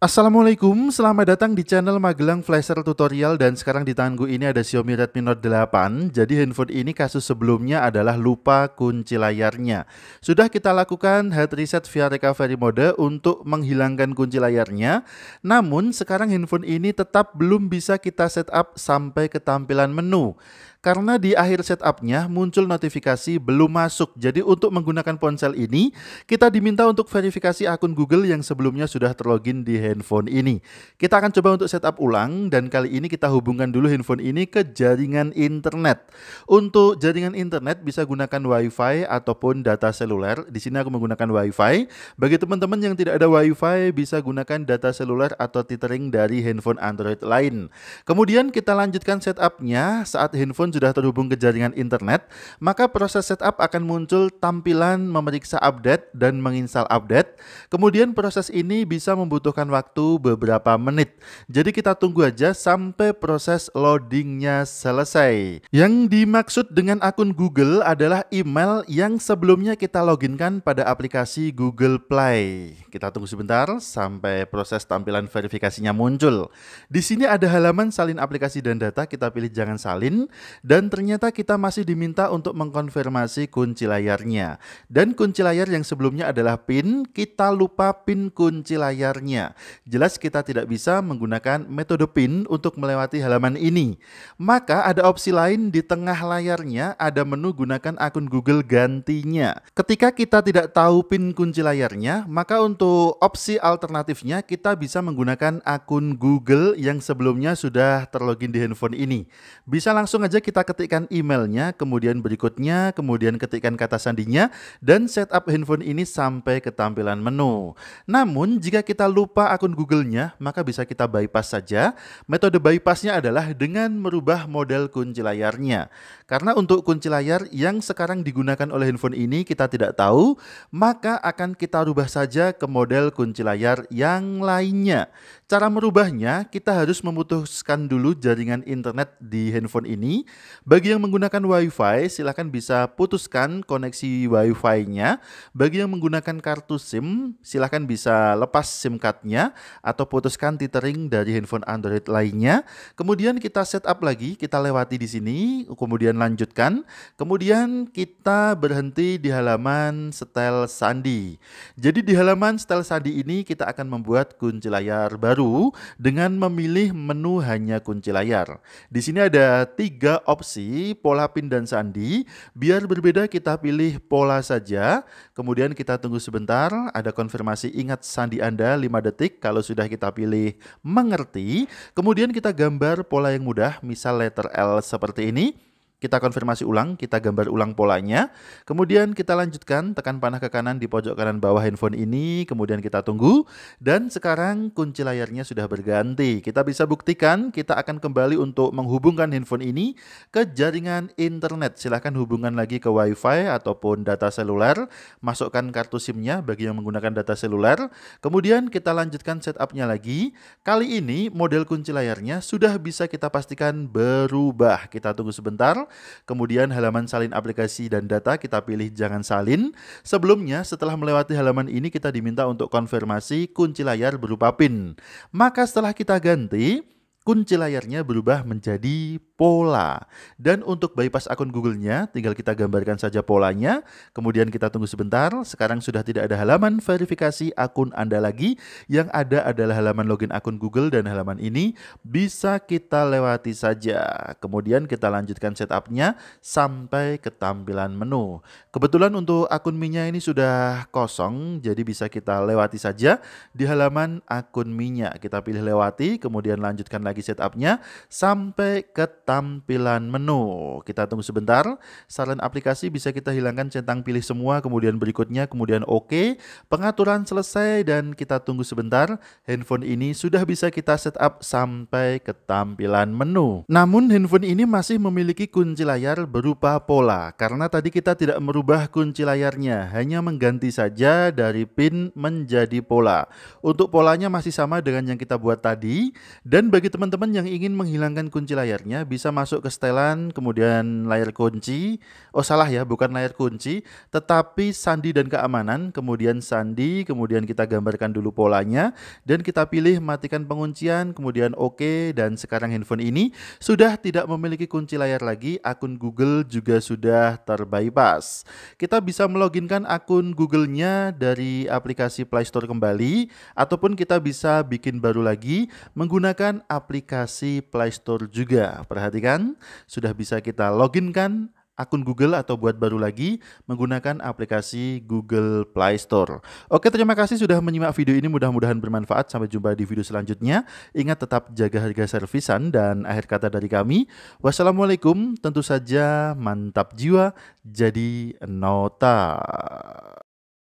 Assalamualaikum, selamat datang di channel Magelang Flasher Tutorial dan sekarang di tanganku ini ada Xiaomi Redmi Note 8 Jadi handphone ini kasus sebelumnya adalah lupa kunci layarnya Sudah kita lakukan head reset via recovery mode untuk menghilangkan kunci layarnya Namun sekarang handphone ini tetap belum bisa kita setup sampai ke tampilan menu karena di akhir setupnya muncul notifikasi belum masuk. Jadi untuk menggunakan ponsel ini, kita diminta untuk verifikasi akun Google yang sebelumnya sudah terlogin di handphone ini. Kita akan coba untuk setup ulang dan kali ini kita hubungkan dulu handphone ini ke jaringan internet. Untuk jaringan internet bisa gunakan WiFi ataupun data seluler. Di sini aku menggunakan WiFi. Bagi teman-teman yang tidak ada WiFi bisa gunakan data seluler atau tethering dari handphone Android lain. Kemudian kita lanjutkan setupnya saat handphone handphone sudah terhubung ke jaringan internet, maka proses setup akan muncul tampilan memeriksa update dan menginstal update. Kemudian proses ini bisa membutuhkan waktu beberapa menit. Jadi kita tunggu aja sampai proses loadingnya selesai. Yang dimaksud dengan akun Google adalah email yang sebelumnya kita loginkan pada aplikasi Google Play. Kita tunggu sebentar sampai proses tampilan verifikasinya muncul. Di sini ada halaman salin aplikasi dan data, kita pilih jangan salin dan ternyata kita masih diminta untuk mengkonfirmasi kunci layarnya. Dan kunci layar yang sebelumnya adalah PIN, kita lupa PIN kunci layarnya. Jelas kita tidak bisa menggunakan metode PIN untuk melewati halaman ini. Maka ada opsi lain di tengah layarnya ada menu gunakan akun Google gantinya. Ketika kita tidak tahu PIN kunci layarnya, maka untuk opsi alternatifnya kita bisa menggunakan akun Google yang sebelumnya sudah terlogin di handphone ini. Bisa langsung aja kita kita ketikkan emailnya, kemudian berikutnya, kemudian ketikkan kata sandinya, dan setup handphone ini sampai ke tampilan menu. Namun, jika kita lupa akun Google-nya, maka bisa kita bypass saja. Metode bypassnya adalah dengan merubah model kunci layarnya. Karena untuk kunci layar yang sekarang digunakan oleh handphone ini kita tidak tahu, maka akan kita rubah saja ke model kunci layar yang lainnya. Cara merubahnya, kita harus memutuskan dulu jaringan internet di handphone ini bagi yang menggunakan WiFi, silahkan bisa putuskan koneksi WiFi-nya. Bagi yang menggunakan kartu SIM, silahkan bisa lepas SIM card-nya atau putuskan tethering dari handphone Android lainnya. Kemudian kita setup lagi, kita lewati di sini, kemudian lanjutkan. Kemudian kita berhenti di halaman setel sandi. Jadi di halaman setel sandi ini kita akan membuat kunci layar baru dengan memilih menu hanya kunci layar. Di sini ada tiga opsi pola pin dan sandi. Biar berbeda kita pilih pola saja. Kemudian kita tunggu sebentar, ada konfirmasi ingat sandi Anda 5 detik kalau sudah kita pilih mengerti. Kemudian kita gambar pola yang mudah, misal letter L seperti ini. Kita konfirmasi ulang, kita gambar ulang polanya. Kemudian kita lanjutkan, tekan panah ke kanan di pojok kanan bawah handphone ini. Kemudian kita tunggu. Dan sekarang kunci layarnya sudah berganti. Kita bisa buktikan, kita akan kembali untuk menghubungkan handphone ini ke jaringan internet. Silahkan hubungan lagi ke wifi ataupun data seluler. Masukkan kartu SIM-nya bagi yang menggunakan data seluler. Kemudian kita lanjutkan setupnya lagi. Kali ini model kunci layarnya sudah bisa kita pastikan berubah. Kita tunggu sebentar. Kemudian halaman salin aplikasi dan data kita pilih jangan salin. Sebelumnya setelah melewati halaman ini kita diminta untuk konfirmasi kunci layar berupa PIN. Maka setelah kita ganti kunci layarnya berubah menjadi pola. Dan untuk bypass akun Google-nya, tinggal kita gambarkan saja polanya, kemudian kita tunggu sebentar. Sekarang sudah tidak ada halaman verifikasi akun Anda lagi. Yang ada adalah halaman login akun Google dan halaman ini bisa kita lewati saja. Kemudian kita lanjutkan setupnya sampai ke tampilan menu. Kebetulan untuk akun minyak ini sudah kosong, jadi bisa kita lewati saja di halaman akun minyak. Kita pilih lewati, kemudian lanjutkan lagi lagi setupnya sampai ke tampilan menu. Kita tunggu sebentar. Saran aplikasi bisa kita hilangkan centang pilih semua, kemudian berikutnya, kemudian oke. Okay. Pengaturan selesai dan kita tunggu sebentar. Handphone ini sudah bisa kita setup sampai ke tampilan menu. Namun handphone ini masih memiliki kunci layar berupa pola karena tadi kita tidak merubah kunci layarnya, hanya mengganti saja dari pin menjadi pola. Untuk polanya masih sama dengan yang kita buat tadi dan bagi teman teman-teman yang ingin menghilangkan kunci layarnya bisa masuk ke setelan, kemudian layar kunci. Oh salah ya, bukan layar kunci, tetapi sandi dan keamanan. Kemudian sandi, kemudian kita gambarkan dulu polanya dan kita pilih matikan penguncian, kemudian oke OK, dan sekarang handphone ini sudah tidak memiliki kunci layar lagi. Akun Google juga sudah terbypass. Kita bisa meloginkan akun Google-nya dari aplikasi Play Store kembali ataupun kita bisa bikin baru lagi menggunakan aplikasi aplikasi Play Store juga. Perhatikan, sudah bisa kita login kan akun Google atau buat baru lagi menggunakan aplikasi Google Play Store. Oke, terima kasih sudah menyimak video ini. Mudah-mudahan bermanfaat. Sampai jumpa di video selanjutnya. Ingat tetap jaga harga servisan dan akhir kata dari kami. Wassalamualaikum. Tentu saja mantap jiwa. Jadi nota.